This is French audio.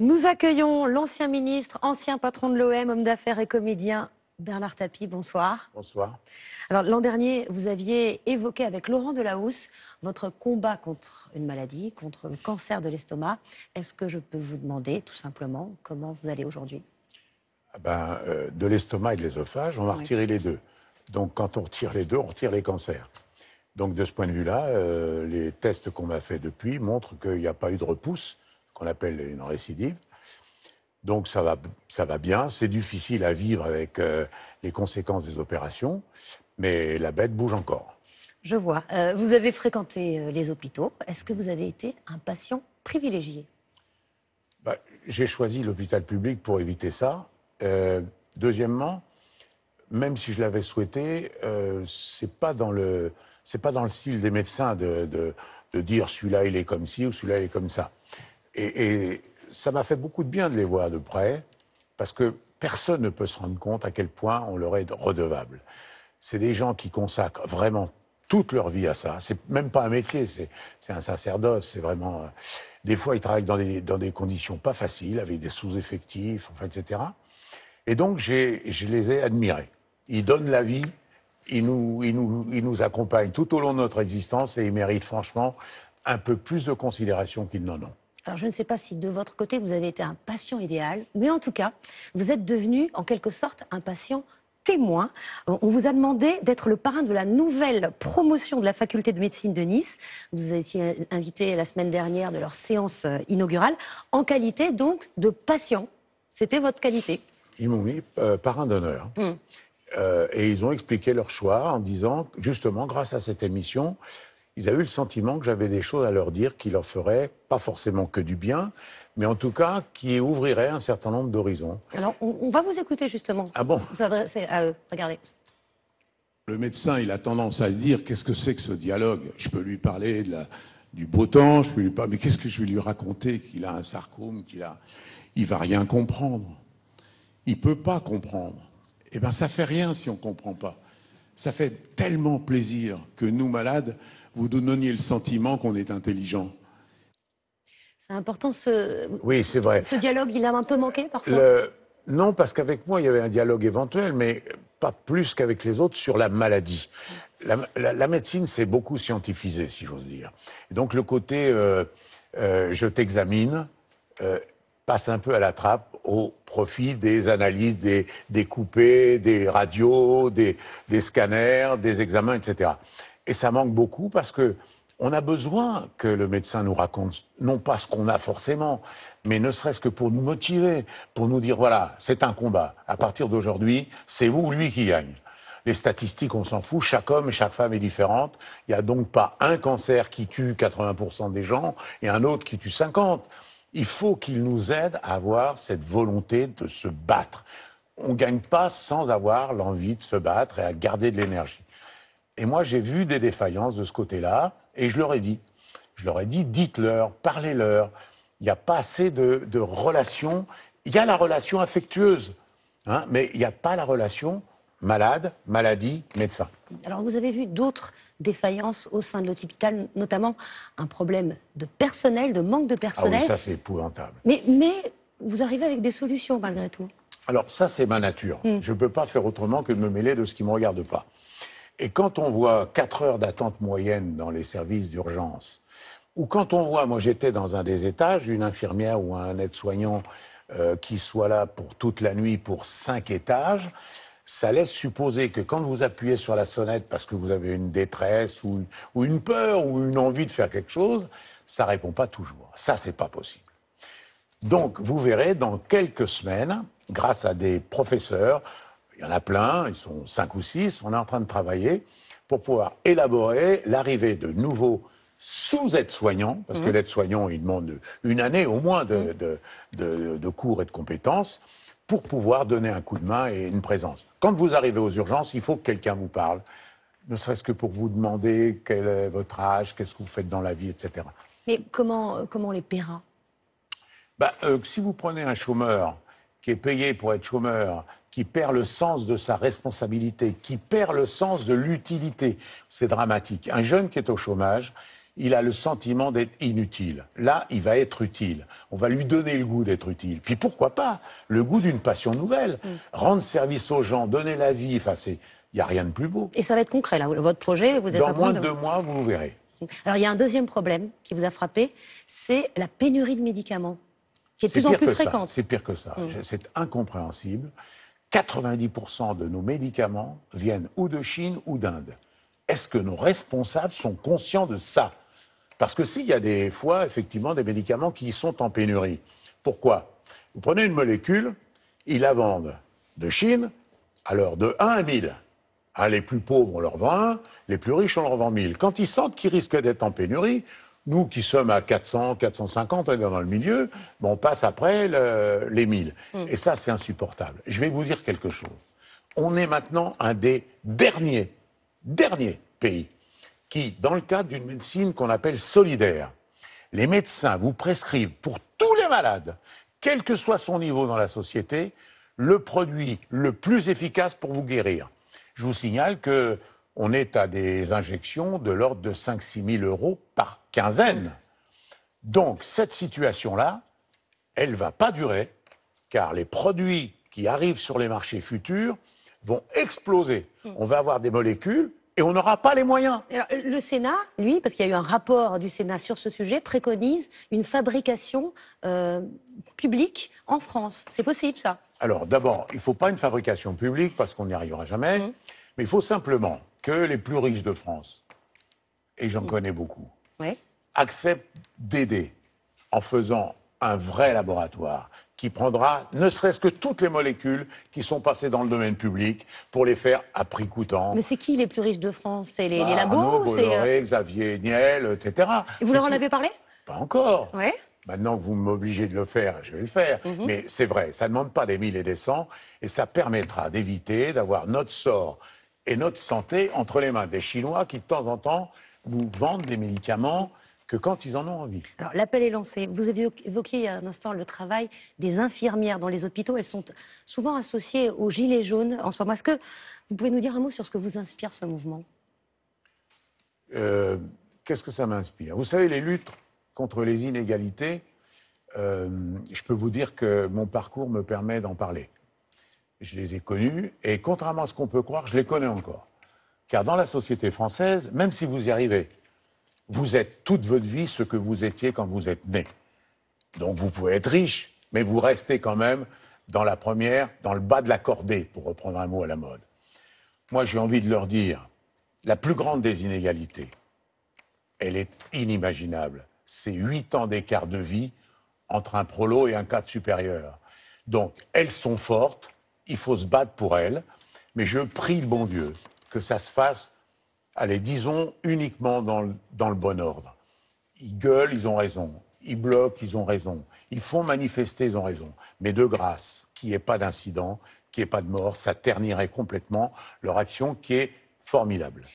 Nous accueillons l'ancien ministre, ancien patron de l'OM, homme d'affaires et comédien. Bernard Tapie, bonsoir. Bonsoir. Alors l'an dernier, vous aviez évoqué avec Laurent Delahousse votre combat contre une maladie, contre le cancer de l'estomac. Est-ce que je peux vous demander tout simplement comment vous allez aujourd'hui ah ben, euh, De l'estomac et de l'œsophage, on a les deux. Donc quand on retire les deux, on retire les cancers. Donc de ce point de vue-là, euh, les tests qu'on m'a fait depuis montrent qu'il n'y a pas eu de repousse qu'on appelle une récidive. Donc ça va, ça va bien, c'est difficile à vivre avec euh, les conséquences des opérations, mais la bête bouge encore. Je vois. Euh, vous avez fréquenté euh, les hôpitaux. Est-ce que vous avez été un patient privilégié bah, J'ai choisi l'hôpital public pour éviter ça. deuxièmement, même si je l'avais souhaité, euh, c'est pas dans le c'est pas dans le style des médecins de, de, de dire celui-là il est comme ci ou celui-là il est comme ça. Et, ça m'a fait beaucoup de bien de les voir de près, parce que personne ne peut se rendre compte à quel point on leur est redevable. C'est des gens qui consacrent vraiment toute leur vie à ça. C'est même pas un métier, c'est un sacerdoce. C'est vraiment. Euh, des fois, ils travaillent dans des, dans des conditions pas faciles, avec des sous-effectifs, etc. Et donc, je les ai admirés. Ils donnent la vie, ils nous, ils nous, ils nous accompagnent tout au long de notre existence et ils méritent franchement un peu plus de considération qu'ils n'en ont. Alors je ne sais pas si de votre côté vous avez été un patient idéal, mais en tout cas, vous êtes devenu en quelque sorte un patient témoin. Euh, on vous a demandé d'être le parrain de la nouvelle promotion de la faculté de médecine de Nice. Vous étiez invité la semaine dernière de leur séance euh, inaugurale en qualité donc de patient. C'était votre qualité. Ils m'ont mis euh, parrain d'honneur. Hmm. et ils ont expliqué leur choix en disant, justement, grâce à cette émission, ils avaient eu le sentiment que j'avais des choses à leur dire qui leur feraient pas forcément que du bien, mais en tout cas qui ouvrirait un certain nombre d'horizons. Alors, on, va vous écouter justement. Ah bon S'adresser à eux. Regardez. Le médecin, il a tendance à se dire qu'est-ce que c'est que ce dialogue Je peux lui parler de du beau temps, je peux lui parler, mais qu'est-ce que je vais lui raconter Qu'il a un sarcome, qu'il a. Il va rien comprendre. Il peut pas comprendre. Eh bien, ça fait rien si on comprend pas. Ça fait tellement plaisir que nous, malades, vous nous donniez le sentiment qu'on est intelligent. C'est important ce. Oui, c'est vrai. Ce dialogue, il a un peu manqué parfois. Non, parce qu'avec moi, il y avait un dialogue éventuel, mais pas plus qu'avec les autres sur la maladie. La, médecine s'est beaucoup scientifisée, si j'ose dire. donc le côté euh, euh, je t'examine euh, passe un peu à la trappe au profit des analyses, des, coupés, des radios, des, scanners, des examens, etc. Et ça manque beaucoup parce que on a besoin que le médecin nous raconte, non pas ce qu'on a forcément, mais ne serait-ce que pour nous motiver, pour nous dire voilà, c'est un combat. À partir d'aujourd'hui, c'est vous ou lui qui gagne. Les statistiques, on s'en fout. Chaque homme et chaque femme est différente. Il n'y a donc pas un cancer qui tue 80% des gens et un autre qui tue 50% il faut qu'ils nous aident à avoir cette volonté de se battre. On ne gagne pas sans avoir l'envie de se battre et à garder de l'énergie. Et moi, j'ai vu des défaillances de ce côté-là, et je leur ai dit. Je leur ai dit, dites-leur, parlez-leur. Il n'y a pas assez de, de relations. Il y a la relation affectueuse, hein, mais il n'y a pas la relation malade, maladie, médecin. Alors vous avez vu d'autres défaillances au sein de l'hôpital, notamment un problème de personnel, de manque de personnel. Ah oui, ça c'est épouvantable. Mais, mais vous arrivez avec des solutions malgré tout. Alors ça c'est ma nature. Hmm. Je ne peux pas faire autrement que de me mêler de ce qui ne me regarde pas. Et quand on voit 4 heures d'attente moyenne dans les services d'urgence, ou quand on voit, moi j'étais dans un des étages, une infirmière ou un aide-soignant euh, qui soit là pour toute la nuit pour 5 étages, ça laisse supposer que quand vous appuyez sur la sonnette parce que vous avez une détresse ou, une peur ou une envie de faire quelque chose, ça répond pas toujours. Ça, c'est pas possible. Donc, vous verrez dans quelques semaines, grâce à des professeurs, il y en a plein, ils sont cinq ou six, on est en train de travailler pour pouvoir élaborer l'arrivée de nouveaux sous-aides-soignants, parce que mhm. l'aide-soignant, il demande une année au moins mhm. de cours et de compétences, pour pouvoir donner un coup de main et une présence. Quand vous arrivez aux urgences, il faut que quelqu'un vous parle, ne serait-ce que pour vous demander quel est votre âge, qu'est-ce que vous faites dans la vie, etc. Mais comment, euh, comment on les paiera bah, euh, Si vous prenez un chômeur qui est payé pour être chômeur, qui perd le sens de sa responsabilité, qui perd le sens de l'utilité, c'est dramatique. Un jeune qui est au chômage, il a le sentiment d'être inutile. Là, il va être utile. On va lui donner le goût d'être utile. Puis pourquoi pas le goût d'une passion nouvelle. Mm. Rendre service aux gens, donner la vie, enfin, il n'y a rien de plus beau. Et ça va être concret, là, votre projet, vous êtes Dans moins de deux mois, vous verrez. Alors, il y a un deuxième problème qui vous a frappé, c'est la pénurie de médicaments, qui est de plus en plus fréquente. C'est pire que ça. Mm. C'est incompréhensible. 90% de nos médicaments viennent ou de Chine ou d'Inde. Est-ce que nos responsables sont conscients de ça parce que s'il y a des fois, effectivement, des médicaments qui sont en pénurie. Pourquoi Vous prenez une molécule, ils la vendent de Chine, alors de 1 à 1000. Ah, les plus pauvres, on leur vend 1, les plus riches, on leur vend 1000. Quand ils sentent qu'ils risquent d'être en pénurie, nous qui sommes à 400, 450, on dans le milieu, on passe après les 1000. 000. Hmm. Et ça, c'est insupportable. Je vais vous dire quelque chose. On est maintenant un des derniers, derniers pays qui, dans le cadre d'une médecine qu'on appelle solidaire, les médecins vous prescrivent pour tous les malades, quel que soit son niveau dans la société, le produit le plus efficace pour vous guérir. Je vous signale que on est à des injections de l'ordre de 5-6 000 euros par quinzaine. Donc cette situation-là, elle ne va pas durer, car les produits qui arrivent sur les marchés futurs vont exploser. Hmm. On va avoir des molécules et on n'aura pas les moyens. le Sénat, lui, parce qu'il y a eu un rapport du Sénat sur ce sujet, préconise une fabrication euh, publique en France. C'est possible, ça Alors, d'abord, il ne faut pas une fabrication publique, parce qu'on n'y arrivera jamais, mmh. mais il faut simplement que les plus riches de France, et j'en mmh. connais beaucoup, acceptent d'aider en faisant un vrai laboratoire, qui prendra ne serait-ce que toutes les molécules qui sont passées dans le domaine public pour les faire à prix coûtant. Mais c'est qui les plus riches de France C'est les, les, bah, labos Arnaud, euh, Xavier Niel, etc. vous leur en avez parlé Pas encore. Ouais. Maintenant que vous m'obligez de le faire, je vais le faire. Mhm. Mais c'est vrai, ça ne demande pas des milliers et des cents, et ça permettra d'éviter d'avoir notre sort et notre santé entre les mains des Chinois qui, de temps en temps, nous vendent des médicaments que quand ils en ont envie. Alors l'appel est lancé. Vous avez évoqué il y a un instant le travail des infirmières dans les hôpitaux. Elles sont souvent associées aux gilets jaunes en ce moment. Est-ce que vous pouvez nous dire un mot sur ce que vous inspire ce mouvement euh, Qu'est-ce que ça m'inspire Vous savez, les luttes contre les inégalités, euh, je peux vous dire que mon parcours me permet d'en parler. Je les ai connues et contrairement à ce qu'on peut croire, je les connais encore. Car dans la société française, même si vous y arrivez, vous êtes toute votre vie ce que vous étiez quand vous êtes né. Donc vous pouvez être riche, mais vous restez quand même dans la première, dans le bas de la cordée, pour reprendre un mot à la mode. Moi, j'ai envie de leur dire, la plus grande des inégalités, elle est inimaginable. C'est huit ans d'écart de vie entre un prolo et un cadre supérieur. Donc, elles sont fortes, il faut se battre pour elles, mais je prie le bon Dieu que ça se fasse allez, disons, uniquement dans le, bon ordre. Ils gueulent, ils ont raison. Ils bloquent, ils ont raison. Ils font manifester, ils ont raison. Mais de grâce, qu'il n'y ait pas d'incident, qu'il n'y ait pas de mort, ça ternirait complètement leur action qui est formidable.